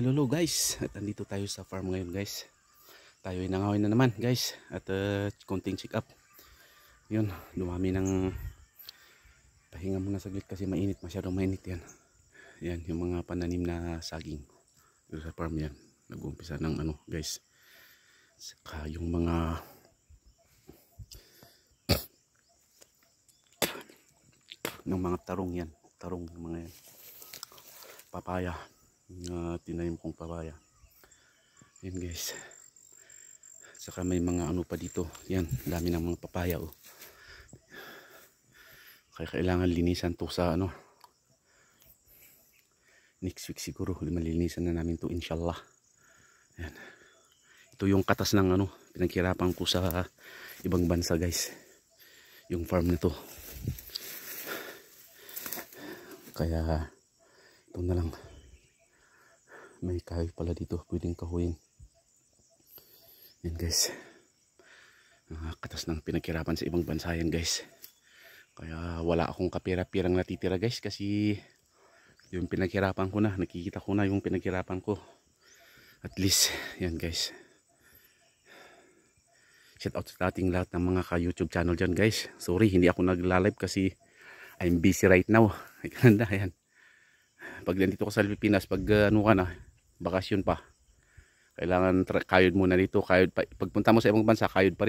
hello guys at andito tayo sa farm ngayon guys tayo ay nangawin na naman guys at uh, konting check up yun dumami ng pahinga muna saglit kasi mainit masyadong mainit yan yan yung mga pananim na saging dito sa farm yan nag umpisa ng ano guys saka yung mga ng mga tarong yan tarong mga yan papaya na uh, tinanim kong papaya yan guys saka may mga ano pa dito yan dami ng mga papaya oh. kaya kailangan linisan to sa ano next week siguro malilinisan na namin to inshallah yan ito yung katas ng ano pinaghirapan ko sa ibang bansa guys yung farm nito kaya ito na lang may kahoy pala dito pwedeng kahoyin yan guys nakakatas ng pinagkirapan sa ibang bansa yan guys kaya wala akong kapira-pirang natitira guys kasi yung pinaghirapan ko na nakikita ko na yung pinaghirapan ko at least yan guys shout out sa ating lahat ng mga ka youtube channel dyan guys sorry hindi ako nagla-live kasi I'm busy right now ay kananda yan pag dito ko sa Pilipinas pag uh, ano ka na bakasyon pa kailangan kayod muna dito kayod pa. pagpunta mo sa ibang bansa kayod pa rin